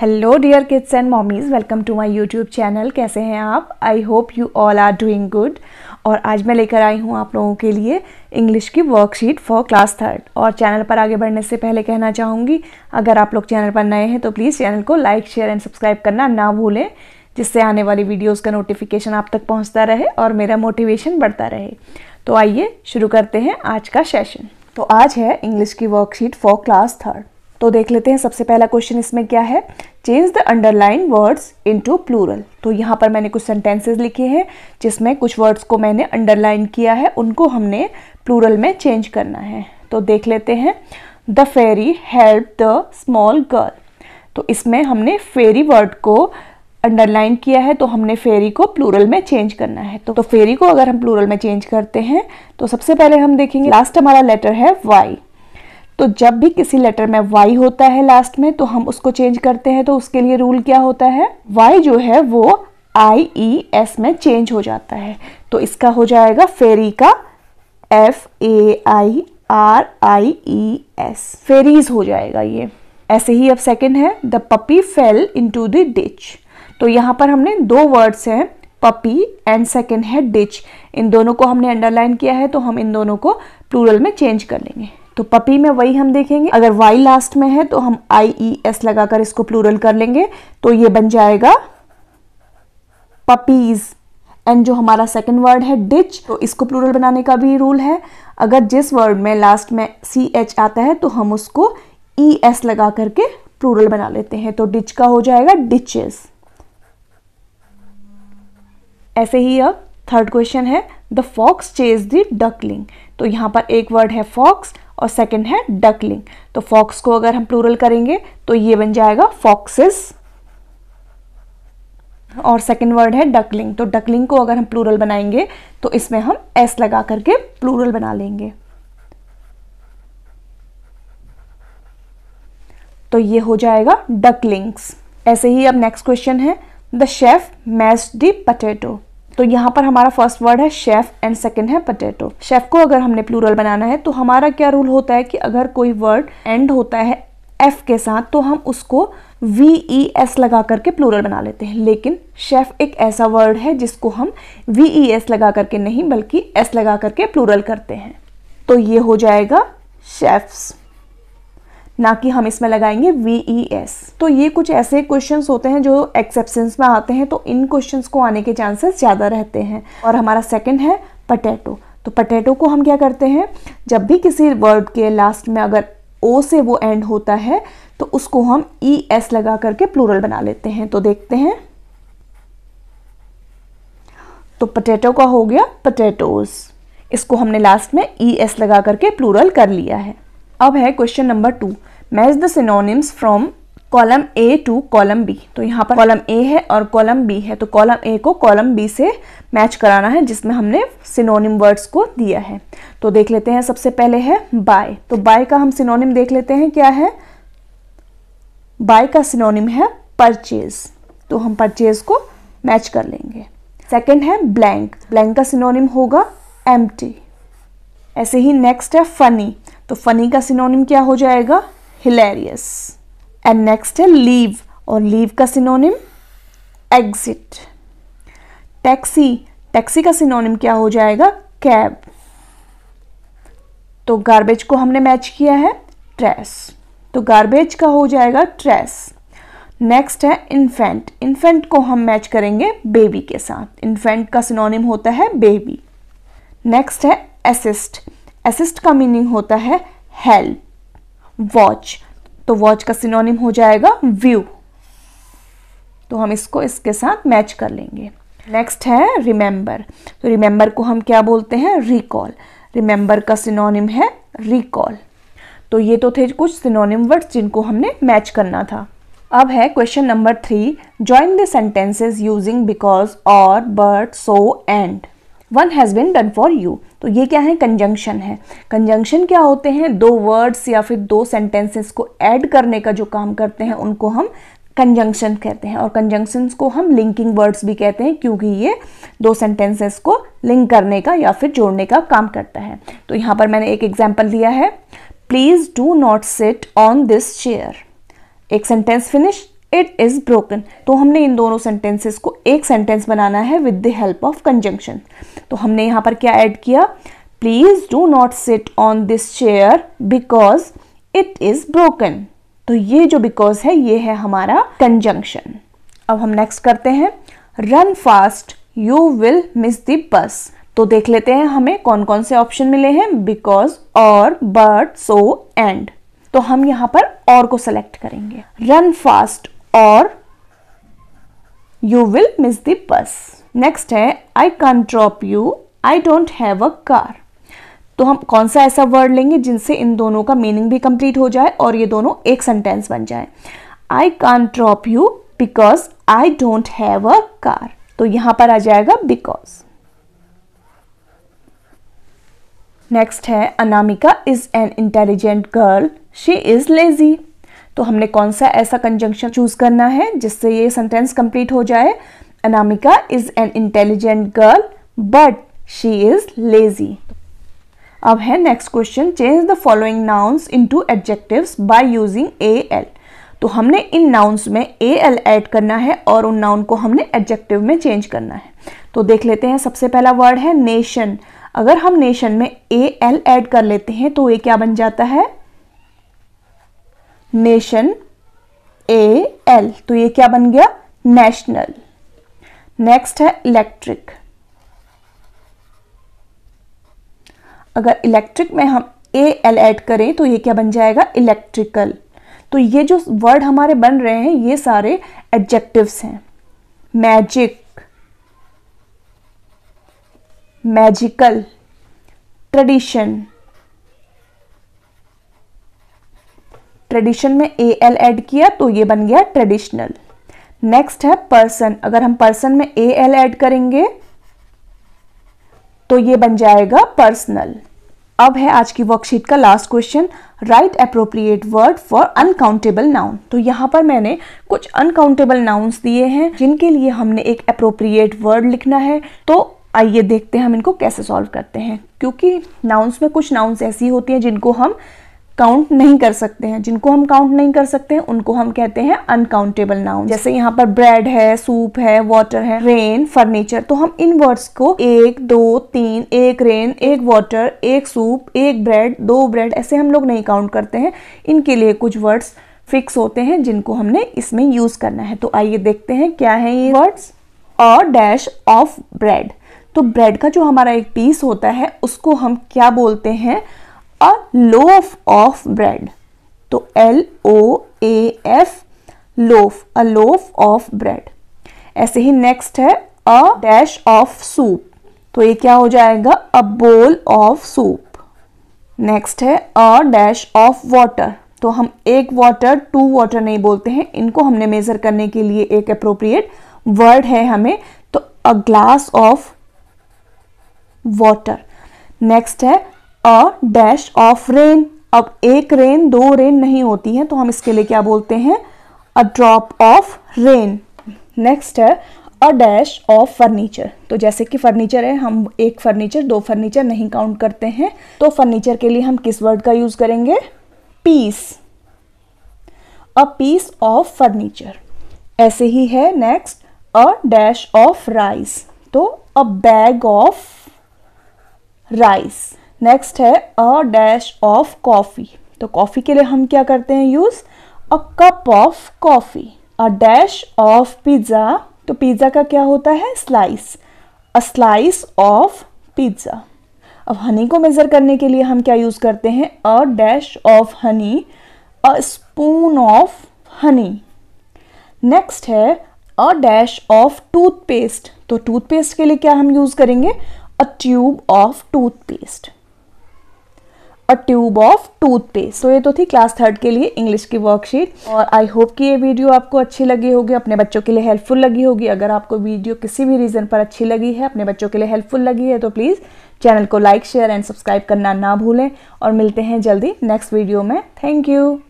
hello dear kids and mommies welcome to my YouTube channel कैसे हैं आप I hope you all are doing good और आज मैं लेकर आई हूँ आप लोगों के लिए इंग्लिश की वर्कशीट फॉर क्लास थर्ड और चैनल पर आगे बढ़ने से पहले कहना चाहूँगी अगर आप लोग चैनल पर नए हैं तो प्लीज़ चैनल को लाइक शेयर एंड सब्सक्राइब करना ना भूलें जिससे आने वाली वीडियोज़ का नोटिफिकेशन आप तक पहुँचता रहे और मेरा मोटिवेशन बढ़ता रहे तो आइए शुरू करते हैं आज का सेशन तो आज है इंग्लिश की वर्कशीट फॉर क्लास थर्ड तो देख लेते हैं सबसे पहला क्वेश्चन इसमें क्या है change the underline words into plural तो यहाँ पर मैंने कुछ सेंटेंसेस लिखे हैं जिसमें कुछ वर्ड्स को मैंने अंडरलाइन किया है उनको हमने प्लूरल में चेंज करना है तो देख लेते हैं the fairy help the small girl तो इसमें हमने फेरी वर्ड को अंडरलाइन किया है तो हमने फेरी को प्लूरल में चेंज करना है तो, तो फेरी को अगर हम प्लूरल में चेंज करते हैं तो सबसे पहले हम देखेंगे लास्ट हमारा लेटर है वाई तो जब भी किसी लेटर में वाई होता है लास्ट में तो हम उसको चेंज करते हैं तो उसके लिए रूल क्या होता है वाई जो है वो आई ई एस में चेंज हो जाता है तो इसका हो जाएगा फेरी का F A I R I E S fairies हो जाएगा ये ऐसे ही अब सेकेंड है the puppy fell into the ditch तो यहाँ पर हमने दो वर्ड्स हैं पपी एंड सेकेंड है डिच इन दोनों को हमने अंडरलाइन किया है तो हम इन दोनों को प्लूरल में चेंज कर लेंगे तो पपी में वही हम देखेंगे अगर वाई लास्ट में है तो हम आई ई एस लगाकर इसको प्लूरल कर लेंगे तो ये बन जाएगा पपीज एंड जो हमारा सेकेंड वर्ड है डिच तो इसको प्लूरल बनाने का भी रूल है अगर जिस वर्ड में लास्ट में सी एच आता है तो हम उसको ई e, एस लगा करके प्लूरल बना लेते हैं तो डिच का हो जाएगा डिचेस ऐसे ही अब थर्ड क्वेश्चन है the fox chase the duckling तो यहाँ पर एक वर्ड है फॉक्स और सेकेंड है डकलिंग तो फॉक्स को अगर हम प्लूरल करेंगे तो ये बन जाएगा फॉक्सेस और सेकेंड वर्ड है डकलिंग तो डकलिंग को अगर हम प्लूरल बनाएंगे तो इसमें हम एस लगा करके प्लूरल बना लेंगे तो ये हो जाएगा डकलिंग्स ऐसे ही अब नेक्स्ट क्वेश्चन है the chef mash the potato तो यहाँ पर हमारा फर्स्ट वर्ड है शेफ एंड सेकेंड है पटेटो शेफ को अगर हमने प्लूरल बनाना है तो हमारा क्या रूल होता है कि अगर कोई वर्ड एंड होता है एफ के साथ तो हम उसको वी ई एस लगा करके प्लूरल बना लेते हैं लेकिन शेफ एक ऐसा वर्ड है जिसको हम वी ई एस लगा करके नहीं बल्कि एस लगा करके प्लूरल करते हैं तो ये हो जाएगा शेफ्स ना कि हम इसमें लगाएंगे वी ई एस तो ये कुछ ऐसे क्वेश्चंस होते हैं जो एक्सेप्शन में आते हैं तो इन क्वेश्चंस को आने के चांसेस ज़्यादा रहते हैं और हमारा सेकंड है पटेटो तो पटेटो को हम क्या करते हैं जब भी किसी वर्ड के लास्ट में अगर ओ से वो एंड होता है तो उसको हम ई e एस लगा करके प्लूरल बना लेते हैं तो देखते हैं तो पटेटो का हो गया पटेटोज इसको हमने लास्ट में ई e एस लगा करके प्लूरल कर लिया है अब है question number two match the synonyms from column A to column B तो यहाँ पर कॉलम ए है और कॉलम बी है तो कॉलम ए को कॉलम बी से मैच कराना है जिसमें हमने सिनोनिम वर्ड्स को दिया है तो देख लेते हैं सबसे पहले है बाय तो बाय का हम सिनोनिम देख लेते हैं क्या है बाय का सिनोनिम है परचेज तो हम परचेज को मैच कर लेंगे सेकेंड है ब्लैंक ब्लैंक का सिनोनिम होगा एम ऐसे ही नेक्स्ट है फनी तो फनी का सिनोनिम क्या हो जाएगा हिलेरियस एंड नेक्स्ट है लीव और लीव का सिनोनिम एग्जिट टैक्सी टैक्सी का सिनोनिम क्या हो जाएगा कैब तो गार्बेज को हमने मैच किया है ट्रेस तो गार्बेज का हो जाएगा ट्रेस नेक्स्ट है इन्फेंट इन्फेंट को हम मैच करेंगे बेबी के साथ इन्फेंट का सिनोनिम होता है बेबी नेक्स्ट है असिस्ट असिस्ट का मीनिंग होता है हेल्प वॉच तो वॉच का सिनोनिम हो जाएगा व्यू तो हम इसको इसके साथ मैच कर लेंगे नेक्स्ट है रिमेंबर तो रिमेंबर को हम क्या बोलते हैं रिकॉल रिमेंबर का सिनोनिम है रिकॉल तो ये तो थे कुछ सिनोनिम वर्ड्स जिनको हमने मैच करना था अब है question number three join the sentences using because और but so and one has been done for you तो ये क्या है कंजंक्शन है कंजंक्शन क्या होते हैं दो वर्ड्स या फिर दो सेंटेंसेस को ऐड करने का जो काम करते हैं उनको हम कंजंक्शन कहते हैं और कंजंक्शंस को हम लिंकिंग वर्ड्स भी कहते हैं क्योंकि ये दो सेंटेंसेस को लिंक करने का या फिर जोड़ने का काम करता है तो यहाँ पर मैंने एक एग्जाम्पल दिया है please do not sit on this chair एक sentence finish it is broken तो हमने इन दोनों सेंटेंसेस को एक सेंटेंस बनाना है with the help of conjunction तो हमने यहाँ पर क्या ऐड किया please do not sit on this chair because it is broken तो ये जो बिकॉज है ये है हमारा कंजंक्शन अब हम नेक्स्ट करते हैं run fast you will miss the bus तो देख लेते हैं हमें कौन कौन से ऑप्शन मिले हैं बिकॉज और बट सो एंड तो हम यहाँ पर और को सेलेक्ट करेंगे run fast or you will miss the next है I can drop you I don't have a car तो हम कौन सा ऐसा वर्ड लेंगे जिनसे इन दोनों का मीनिंग भी कंप्लीट हो जाए और ये दोनों एक सेंटेंस बन जाए I can drop you because I don't have a car तो यहां पर आ जाएगा बिकॉज नेक्स्ट है Anamika is an intelligent girl she is lazy तो हमने कौन सा ऐसा कंजंक्शन चूज करना है जिससे ये सेंटेंस कंप्लीट हो जाए Anamika is an intelligent girl but she is lazy अब है next question change the following nouns into adjectives by using A L तो हमने इन नाउन्स में ए एल एड करना है और उन नाउन को हमने एडजेक्टिव में चेंज करना है तो देख लेते हैं सबसे पहला वर्ड है नेशन अगर हम नेशन में ए एल एड कर लेते हैं तो ये क्या बन जाता है नेशन ए एल तो ये क्या बन गया नेशनल नेक्स्ट है इलेक्ट्रिक अगर इलेक्ट्रिक में हम ए एल ऐड करें तो ये क्या बन जाएगा इलेक्ट्रिकल तो ये जो वर्ड हमारे बन रहे हैं ये सारे एडजेक्टिव्स हैं मैजिक मैजिकल ट्रेडिशन ट्रेडिशन में ए एल एड किया तो ये बन गया ट्रेडिशनल नेक्स्ट है पर्सन अगर हम पर्सन में ए एल एड करेंगे तो ये बन जाएगा पर्सनल अब है आज की वर्कशीट का last question write appropriate word for uncountable noun तो यहाँ पर मैंने कुछ अनकाउंटेबल नाउन्स दिए हैं जिनके लिए हमने एक अप्रोप्रिएट वर्ड लिखना है तो आइए देखते हैं हम इनको कैसे सॉल्व करते हैं क्योंकि नाउन्स में कुछ नाउन्स ऐसी होती हैं जिनको हम काउंट नहीं कर सकते हैं जिनको हम काउंट नहीं कर सकते हैं उनको हम कहते हैं अनकाउंटेबल नाउन जैसे यहाँ पर ब्रेड है सूप है वाटर है रेन फर्नीचर तो हम इन वर्ड्स को एक दो तीन एक रेन एक वाटर एक सूप एक ब्रेड दो ब्रेड ऐसे हम लोग नहीं काउंट करते हैं इनके लिए कुछ वर्ड्स फिक्स होते हैं जिनको हमने इसमें यूज करना है तो आइए देखते हैं क्या है ये वर्ड्स और डैश ऑफ ब्रेड तो ब्रेड का जो हमारा एक पीस होता है उसको हम क्या बोलते हैं अ लोफ ऑफ ब्रेड तो L O A F loaf a loaf of bread ऐसे ही नेक्स्ट है अ डैश ऑफ सूप तो ये क्या हो जाएगा अ बोल ऑफ सूप नेक्स्ट है अ डैश ऑफ वाटर तो हम एक वाटर टू वाटर नहीं बोलते हैं इनको हमने मेजर करने के लिए एक अप्रोप्रिएट वर्ड है हमें तो a glass of water next है अ डैश ऑफ रेन अब एक रेन दो रेन नहीं होती है तो हम इसके लिए क्या बोलते हैं a drop of rain next है अ डैश ऑफ फर्नीचर तो जैसे कि फर्नीचर है हम एक फर्नीचर दो फर्नीचर नहीं काउंट करते हैं तो फर्नीचर के लिए हम किस वर्ड का यूज करेंगे piece a piece of furniture ऐसे ही है next a dash of rice तो a bag of rice next है अ डैश ऑफ कॉफ़ी तो कॉफ़ी के लिए हम क्या करते हैं use a cup of coffee a dash of pizza तो पिज़्ज़ा का क्या होता है slice a slice of pizza अब हनी को मेज़र करने के लिए हम क्या यूज़ करते हैं a dash of honey a spoon of honey next है अ डैश ऑफ टूथपेस्ट तो टूथपेस्ट के लिए क्या हम यूज़ करेंगे a tube of toothpaste a tube of toothpaste तो ये तो थी क्लास थर्ड के लिए इंग्लिश की वर्कशीट और आई होप कि ये वीडियो आपको अच्छी लगी होगी अपने बच्चों के लिए हेल्पफुल लगी होगी अगर आपको वीडियो किसी भी रीज़न पर अच्छी लगी है अपने बच्चों के लिए हेल्पफुल लगी है तो प्लीज़ चैनल को लाइक शेयर एंड सब्सक्राइब करना ना भूलें और मिलते हैं जल्दी नेक्स्ट वीडियो में थैंक यू